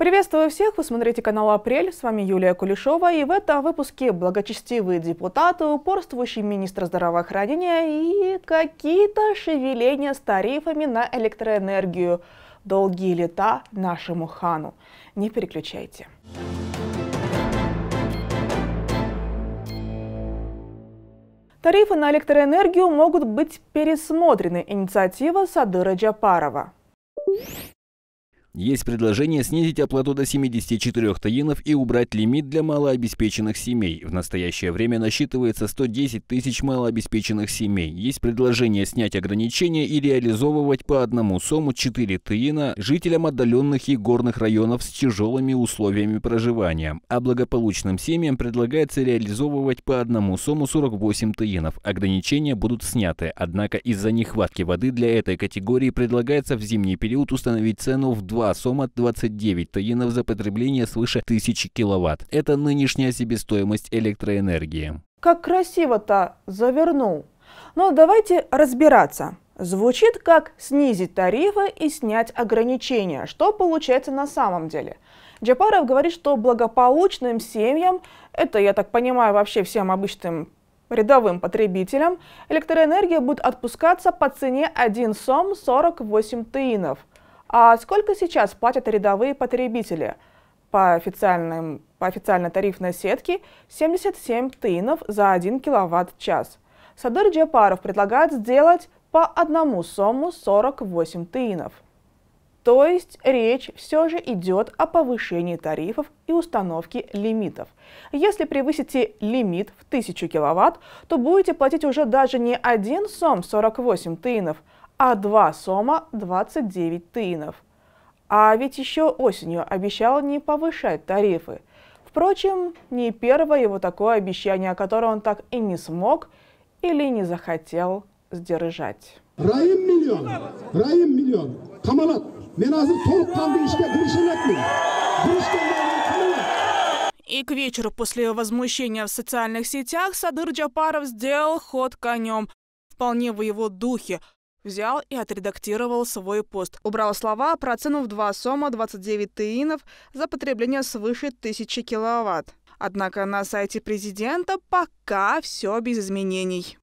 Приветствую всех! Вы смотрите канал «Апрель». С вами Юлия Кулешова. И в этом выпуске благочестивые депутаты, упорствующий министр здравоохранения и какие-то шевеления с тарифами на электроэнергию. Долгие лета нашему хану. Не переключайте. Тарифы на электроэнергию могут быть пересмотрены. Инициатива Садыра Джапарова. Есть предложение снизить оплату до 74 таинов и убрать лимит для малообеспеченных семей. В настоящее время насчитывается 110 тысяч малообеспеченных семей. Есть предложение снять ограничения и реализовывать по одному сому 4 таина жителям отдаленных и горных районов с тяжелыми условиями проживания. А благополучным семьям предлагается реализовывать по одному сому 48 таинов. Ограничения будут сняты, однако из-за нехватки воды для этой категории предлагается в зимний период установить цену в 2 2, сома 29 таинов за потребление свыше 1000 киловатт. Это нынешняя себестоимость электроэнергии. Как красиво-то завернул. Но ну, давайте разбираться. Звучит как снизить тарифы и снять ограничения. Что получается на самом деле? Джапаров говорит, что благополучным семьям, это, я так понимаю, вообще всем обычным рядовым потребителям, электроэнергия будет отпускаться по цене 1 сом 48 тынов – а сколько сейчас платят рядовые потребители? По, официальным, по официальной тарифной сетке 77 тынов за 1 киловатт-час. Садыр Джапаров предлагает сделать по одному сому 48 тынов. То есть речь все же идет о повышении тарифов и установке лимитов. Если превысите лимит в 1000 киловатт, то будете платить уже даже не один сом 48 тынов, а 2 сома 29 тынов. А ведь еще осенью обещал не повышать тарифы. Впрочем, не первое его такое обещание, которое он так и не смог или не захотел сдержать. Райым миллион, райым миллион, Камалат, мен азыр толыққанды ішке и к вечеру после возмущения в социальных сетях Садыр Джапаров сделал ход конем. Вполне в его духе. Взял и отредактировал свой пост. Убрал слова, в 2 сома 29 тыинов за потребление свыше 1000 киловатт. Однако на сайте президента пока все без изменений.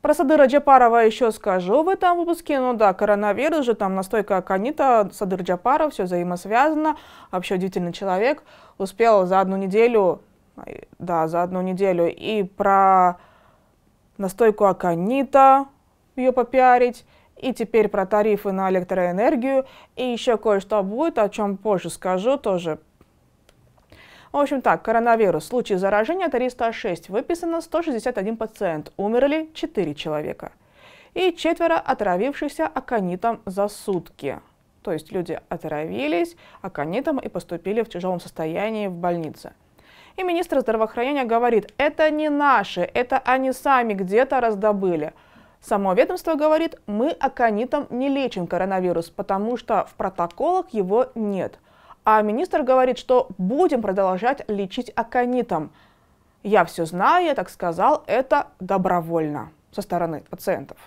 Про Садыра Джапарова еще скажу в этом выпуске. Ну да, коронавирус же, там настойка Аканита, Садыр Джапаров, все взаимосвязано. Вообще удивительный человек. Успел за одну неделю, да, за одну неделю и про настойку аконита, ее попиарить, и теперь про тарифы на электроэнергию, и еще кое-что будет, о чем позже скажу тоже. В общем так, коронавирус. Случаи заражения 306, выписано 161 пациент, умерли 4 человека. И четверо отравившихся аконитом за сутки. То есть люди отравились аконитом и поступили в тяжелом состоянии в больнице. И министр здравоохранения говорит, это не наши, это они сами где-то раздобыли. Само ведомство говорит, мы аконитом не лечим коронавирус, потому что в протоколах его нет. А министр говорит, что будем продолжать лечить аконитом. Я все знаю, я так сказал, это добровольно со стороны пациентов.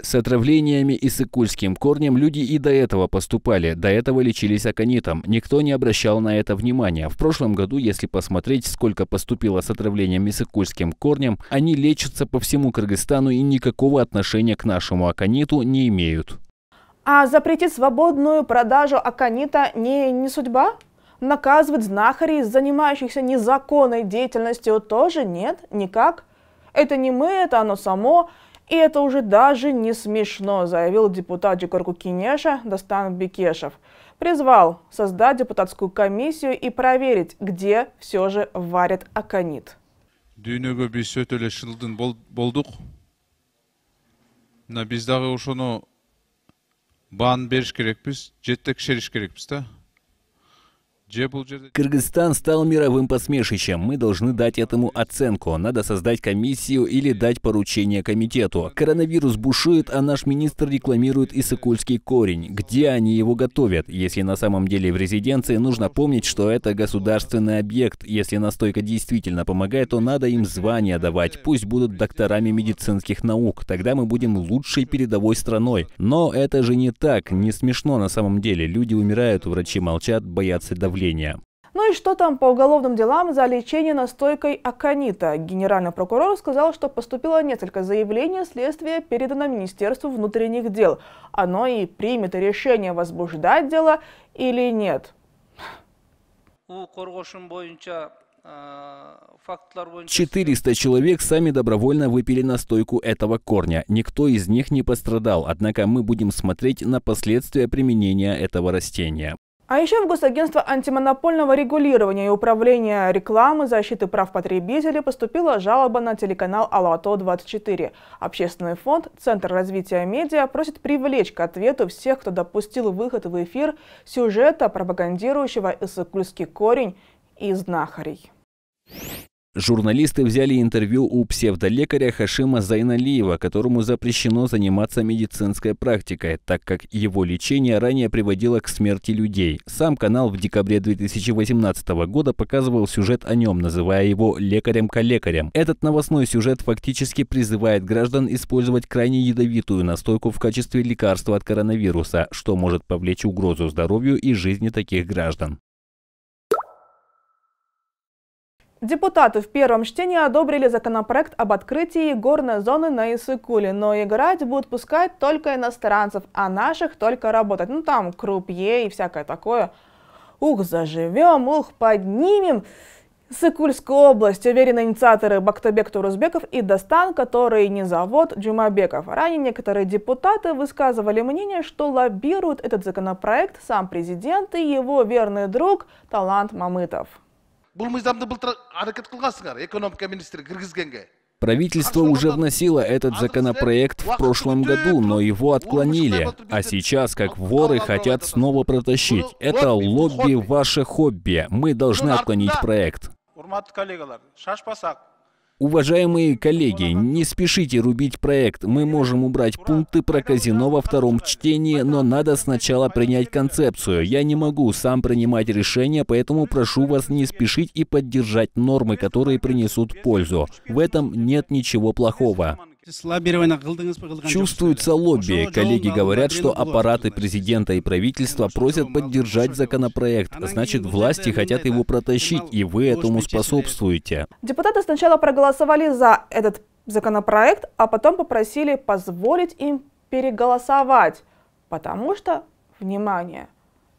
С отравлениями и с икульским корнем люди и до этого поступали, до этого лечились аконитом. Никто не обращал на это внимания. В прошлом году, если посмотреть, сколько поступило с отравлениями с икульским корнем, они лечатся по всему Кыргызстану и никакого отношения к нашему акониту не имеют. А запретить свободную продажу аконита не, не судьба? Наказывать знахарей, занимающихся незаконной деятельностью, тоже нет, никак. Это не мы, это оно само. И это уже даже не смешно, заявил депутат Джикорку Кинеша Дастан Бекешев. Призвал создать депутатскую комиссию и проверить, где все же варят аконит. дүйнөгө биз өтө эле болдук мына биз дагы ошону бааны бериш керекпиз жетектешериш керекпиз да Кыргызстан стал мировым посмешищем. Мы должны дать этому оценку. Надо создать комиссию или дать поручение комитету. Коронавирус бушует, а наш министр рекламирует исыкульский корень. Где они его готовят? Если на самом деле в резиденции, нужно помнить, что это государственный объект. Если настойка действительно помогает, то надо им звания давать. Пусть будут докторами медицинских наук. Тогда мы будем лучшей передовой страной. Но это же не так. Не смешно на самом деле. Люди умирают, врачи молчат, боятся давления преступления. Ну и что там по уголовным делам за лечение настойкой аконита? Генеральный прокурор сказал, что поступило несколько заявлений, следствие передано Министерству внутренних дел. Оно и примет решение, возбуждать дело или нет. 400 э, человек сами добровольно выпили настойку этого корня. Никто из них не пострадал, однако мы будем смотреть на последствия применения этого растения. А еще в Госагентство антимонопольного регулирования и управления рекламы защиты прав потребителей поступила жалоба на телеканал «Алато-24». Общественный фонд «Центр развития медиа» просит привлечь к ответу всех, кто допустил выход в эфир сюжета, пропагандирующего иссыкульский корень и знахарей. Журналисты взяли интервью у псевдолекаря Хашима Зайналиева, которому запрещено заниматься медицинской практикой, так как его лечение ранее приводило к смерти людей. Сам канал в декабре 2018 года показывал сюжет о нем, называя его «лекарем-калекарем». Этот новостной сюжет фактически призывает граждан использовать крайне ядовитую настойку в качестве лекарства от коронавируса, что может повлечь угрозу здоровью и жизни таких граждан. Депутаты в первом чтении одобрили законопроект об открытии горной зоны на Иссыкуле, но играть будут пускать только иностранцев, а наших только работать. Ну там крупье и всякое такое. Ух, заживем, ух, поднимем. Сыкульская область, уверены инициаторы Бактабек Турузбеков и Достан, который не завод Джумабеков. Ранее некоторые депутаты высказывали мнение, что лоббирует этот законопроект сам президент и его верный друг Талант Мамытов. Правительство уже вносило этот законопроект в прошлом году, но его отклонили. А сейчас, как воры, хотят снова протащить. Это лобби ваше хобби. Мы должны отклонить проект. Уважаемые коллеги, не спешите рубить проект. Мы можем убрать пункты про казино во втором чтении, но надо сначала принять концепцию. Я не могу сам принимать решения, поэтому прошу вас не спешить и поддержать нормы, которые принесут пользу. В этом нет ничего плохого. Чувствуется лобби. Коллеги говорят, что аппараты президента и правительства просят поддержать законопроект. Значит, власти хотят его протащить, и вы этому способствуете. Депутаты сначала проголосовали за этот законопроект, а потом попросили позволить им переголосовать, потому что, внимание,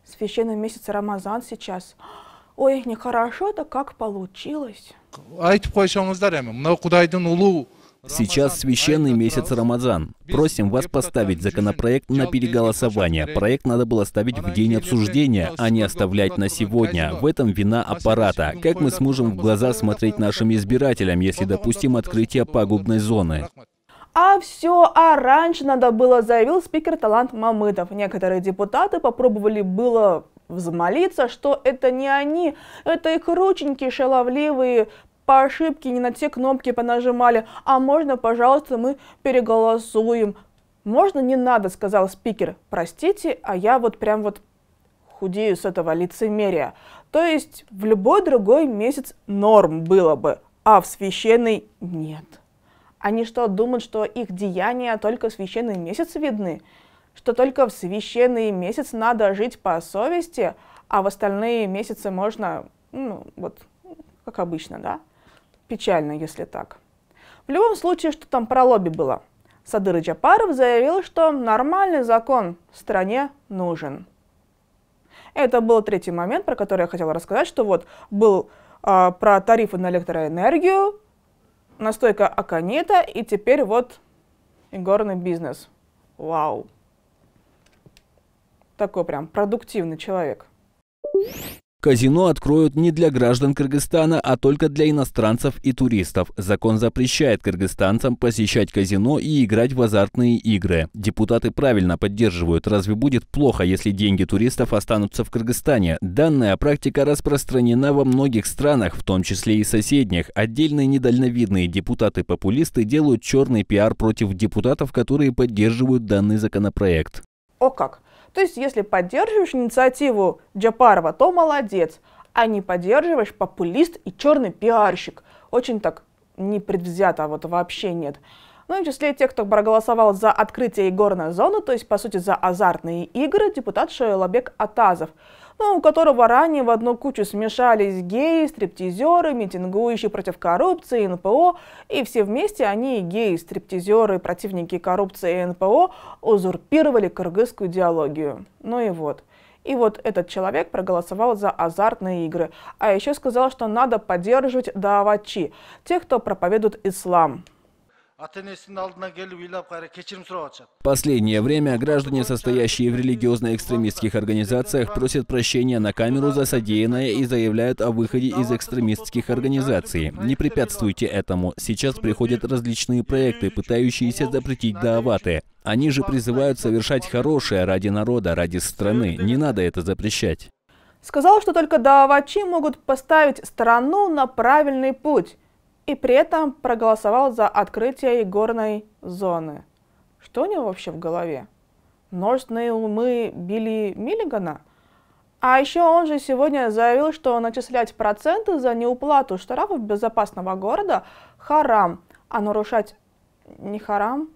священный месяц Рамазан сейчас. Ой, нехорошо-то как получилось. айтып қойсаңыздар эми мынау кудайдын улуу Сейчас священный месяц Рамадан. Просим вас поставить законопроект на переголосование. Проект надо было ставить в день обсуждения, а не оставлять на сегодня. В этом вина аппарата. Ну, как мы сможем в глаза смотреть нашим избирателям, если допустим открытие пагубной зоны? А все, а раньше надо было, заявил спикер Талант Мамытов. Некоторые депутаты попробовали было взмолиться, что это не они, это их рученьки шаловливые по ошибке не на те кнопки понажимали, а можно, пожалуйста, мы переголосуем. Можно не надо, сказал спикер. Простите, а я вот прям вот худею с этого лицемерия. То есть в любой другой месяц норм было бы, а в священный нет. Они что, думают, что их деяния только в священный месяц видны? Что только в священный месяц надо жить по совести, а в остальные месяцы можно, ну, вот, как обычно, да? Печально, если так. В любом случае, что там про лобби было? Садырыч Апаров заявил, что нормальный закон стране нужен. Это был третий момент, про который я хотела рассказать, что вот был э, про тарифы на электроэнергию, настойка Аконита и теперь вот игорный бизнес. Вау. Такой прям продуктивный человек. Казино откроют не для граждан Кыргызстана, а только для иностранцев и туристов. Закон запрещает кыргызстанцам посещать казино и играть в азартные игры. Депутаты правильно поддерживают. Разве будет плохо, если деньги туристов останутся в Кыргызстане? Данная практика распространена во многих странах, в том числе и соседних. Отдельные недальновидные депутаты-популисты делают черный пиар против депутатов, которые поддерживают данный законопроект. О как! То есть, если поддерживаешь инициативу Джапарова, то молодец, а не поддерживаешь популист и черный пиарщик. Очень так непредвзято, а вот вообще нет. Ну и в числе тех, кто проголосовал за открытие игорной зоны, то есть, по сути, за азартные игры, депутат Шейлобек Атазов – но ну, у которого ранее в одну кучу смешались геи, стриптизеры, митингующие против коррупции, НПО, и все вместе они, геи, стриптизеры, противники коррупции и НПО, узурпировали кыргызскую идеологию. Ну и вот. И вот этот человек проголосовал за азартные игры, а еще сказал, что надо поддерживать даавачи, тех, кто проповедует ислам. Последнее время граждане, состоящие в религиозно-экстремистских организациях, просят прощения на камеру за содеянное и заявляют о выходе из экстремистских организаций. Не препятствуйте этому. Сейчас приходят различные проекты, пытающиеся запретить дааваты. Они же призывают совершать хорошее ради народа, ради страны. Не надо это запрещать. Сказал, что только даавачи могут поставить страну на правильный путь – и при этом проголосовал за открытие горной зоны. Что у него вообще в голове? Множественные умы Билли Миллигана? А еще он же сегодня заявил, что начислять проценты за неуплату штрафов безопасного города – харам, а нарушать не харам?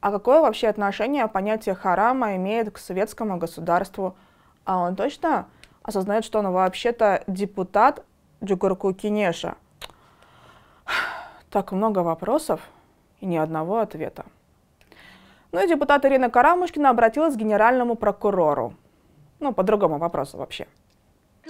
А какое вообще отношение понятие харама имеет к светскому государству? А он точно осознает, что он вообще-то депутат Джугурку Кинеша – так много вопросов и ни одного ответа. Ну и депутат Ирина Карамушкина обратилась к генеральному прокурору. Ну, по другому вопросу вообще –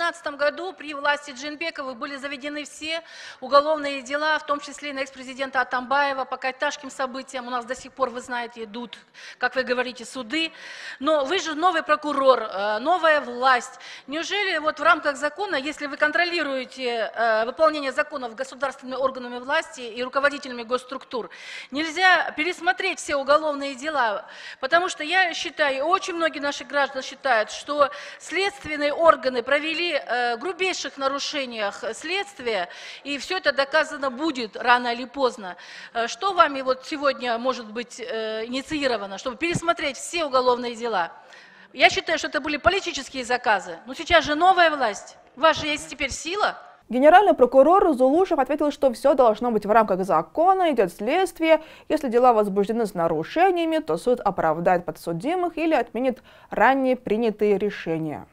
2015 году при власти Джинбековых были заведены все уголовные дела, в том числе и на экс-президента Атамбаева по кайташским событиям. У нас до сих пор, вы знаете, идут, как вы говорите, суды. Но вы же новый прокурор, э, новая власть. Неужели вот в рамках закона, если вы контролируете э, выполнение законов государственными органами власти и руководителями госструктур, нельзя пересмотреть все уголовные дела? Потому что я считаю, очень многие наши граждане считают, что следственные органы провели при э, грубейших нарушениях следствия, и все это доказано будет рано или поздно. Э, что вами вот сегодня может быть э, инициировано, чтобы пересмотреть все уголовные дела? Я считаю, что это были политические заказы. Но сейчас же новая власть. У вас же есть теперь сила. Генеральный прокурор Зулушев ответил, что все должно быть в рамках закона, идет следствие. Если дела возбуждены с нарушениями, то суд оправдает подсудимых или отменит ранее принятые решения.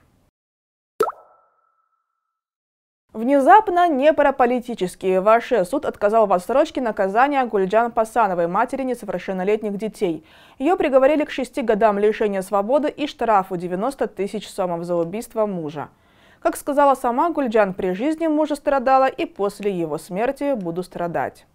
Внезапно не параполитически. Ваш суд отказал в отсрочке наказания Гульджан Пасановой, матери несовершеннолетних детей. Ее приговорили к шести годам лишения свободы и штрафу 90 тысяч сомов за убийство мужа. Как сказала сама Гульджан, при жизни мужа страдала и после его смерти буду страдать.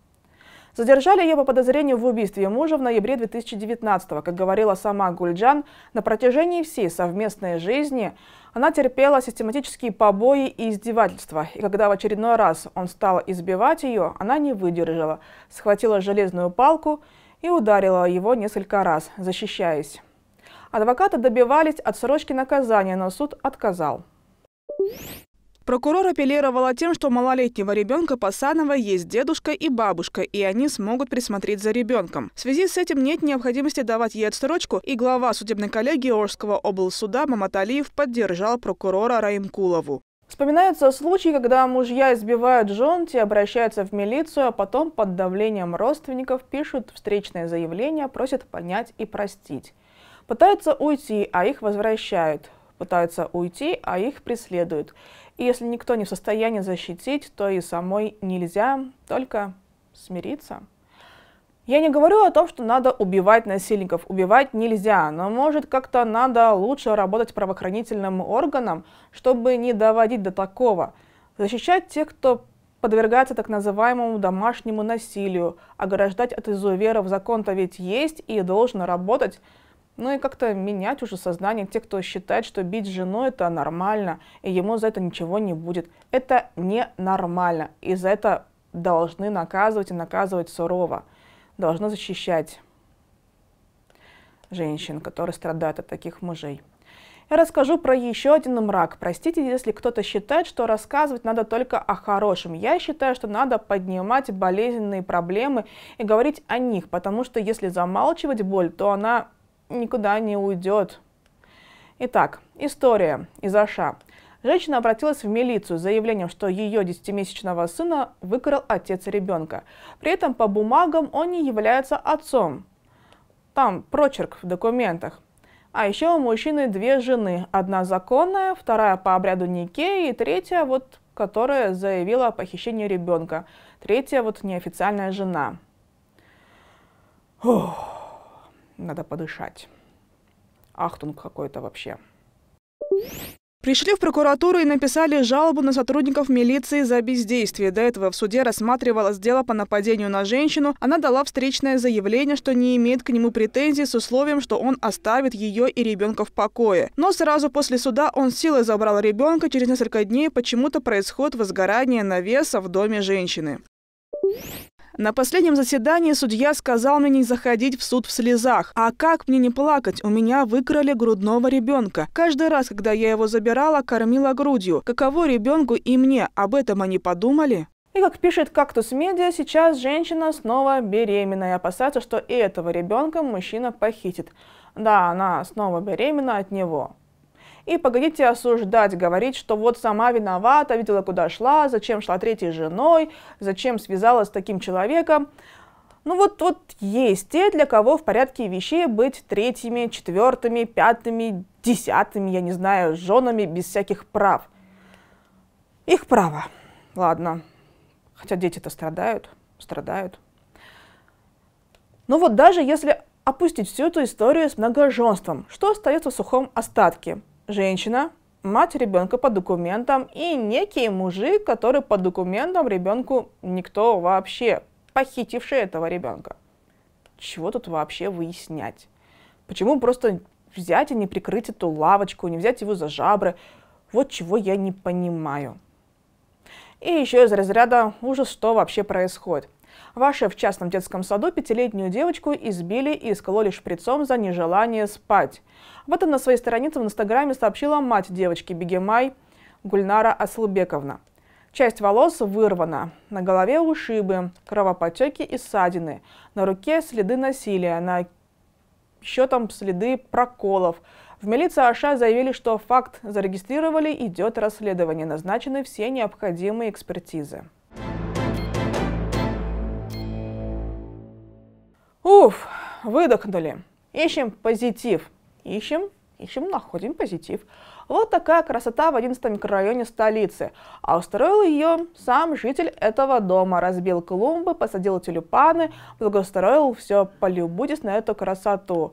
Задержали ее по подозрению в убийстве мужа в ноябре 2019-го. Как говорила сама Гульджан, на протяжении всей совместной жизни она терпела систематические побои и издевательства. И когда в очередной раз он стал избивать ее, она не выдержала, схватила железную палку и ударила его несколько раз, защищаясь. Адвокаты добивались отсрочки наказания, но суд отказал. Прокурор апеллировала тем, что у малолетнего ребенка Пасанова есть дедушка и бабушка, и они смогут присмотреть за ребенком. В связи с этим нет необходимости давать ей отсрочку, и глава судебной коллегии Орского облсуда Маматалиев поддержал прокурора Раимкулову. Вспоминаются случаи, когда мужья избивают жен, те обращаются в милицию, а потом под давлением родственников пишут встречное заявление, просят понять и простить. Пытаются уйти, а их возвращают. Пытаются уйти, а их преследуют. И если никто не в состоянии защитить, то и самой нельзя, только смириться. Я не говорю о том, что надо убивать насильников. Убивать нельзя, но может как-то надо лучше работать правоохранительным органам, чтобы не доводить до такого. Защищать тех, кто подвергается так называемому домашнему насилию, ограждать от изуверов закон-то ведь есть и должен работать. Ну и как-то менять уже сознание тех, кто считает, что бить жену это нормально, и ему за это ничего не будет. Это ненормально, и за это должны наказывать и наказывать сурово. Должны защищать женщин, которые страдают от таких мужей. Я расскажу про еще один мрак. Простите, если кто-то считает, что рассказывать надо только о хорошем. Я считаю, что надо поднимать болезненные проблемы и говорить о них, потому что если замалчивать боль, то она никуда не уйдет. Итак, история из Аша. Женщина обратилась в милицию с заявлением, что ее 10-месячного сына выкрал отец ребенка. При этом по бумагам он не является отцом. Там прочерк в документах. А еще у мужчины две жены. Одна законная, вторая по обряду Никеи, и третья, вот, которая заявила о похищении ребенка. Третья, вот, неофициальная жена. Фух надо подышать. Ахтунг какой-то вообще. Пришли в прокуратуру и написали жалобу на сотрудников милиции за бездействие. До этого в суде рассматривалось дело по нападению на женщину. Она дала встречное заявление, что не имеет к нему претензий с условием, что он оставит ее и ребенка в покое. Но сразу после суда он силой забрал ребенка. Через несколько дней почему-то происходит возгорание навеса в доме женщины. На последнем заседании судья сказал мне не заходить в суд в слезах. А как мне не плакать? У меня выкрали грудного ребенка. Каждый раз, когда я его забирала, кормила грудью. Каково ребенку и мне? Об этом они подумали? И как пишет Кактус Медиа, сейчас женщина снова беременна и опасается, что и этого ребенка мужчина похитит. Да, она снова беременна от него. И погодите осуждать, говорить, что вот сама виновата, видела, куда шла, зачем шла третьей женой, зачем связалась с таким человеком. Ну вот, вот есть те, для кого в порядке вещей быть третьими, четвертыми, пятыми, десятыми, я не знаю, женами без всяких прав. Их право. Ладно. Хотя дети-то страдают, страдают. Но ну вот даже если опустить всю эту историю с многоженством, что остается в сухом остатке – женщина, мать ребенка по документам и некий мужик, который по документам ребенку никто вообще, похитивший этого ребенка. Чего тут вообще выяснять? Почему просто взять и не прикрыть эту лавочку, не взять его за жабры? Вот чего я не понимаю. И еще из разряда ужас, что вообще происходит. Ваши в частном детском саду пятилетнюю девочку избили и искололи шприцом за нежелание спать. В этом на своей странице в Инстаграме сообщила мать девочки Бегемай Гульнара Аслубековна. Часть волос вырвана, на голове ушибы, кровопотеки и ссадины, на руке следы насилия, на еще там следы проколов. В милиции Аша заявили, что факт зарегистрировали, идет расследование, назначены все необходимые экспертизы. Уф, выдохнули. Ищем позитив. Ищем, ищем, находим позитив. Вот такая красота в 11 микрорайоне столицы. А устроил ее сам житель этого дома. Разбил клумбы, посадил тюльпаны, благоустроил все. Полюбуйтесь на эту красоту.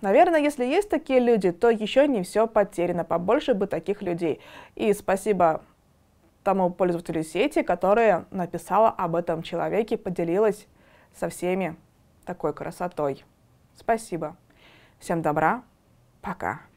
Наверное, если есть такие люди, то еще не все потеряно. Побольше бы таких людей. И спасибо тому пользователю сети, которая написала об этом человеке, поделилась со всеми такой красотой. Спасибо. Всем добра. Пока.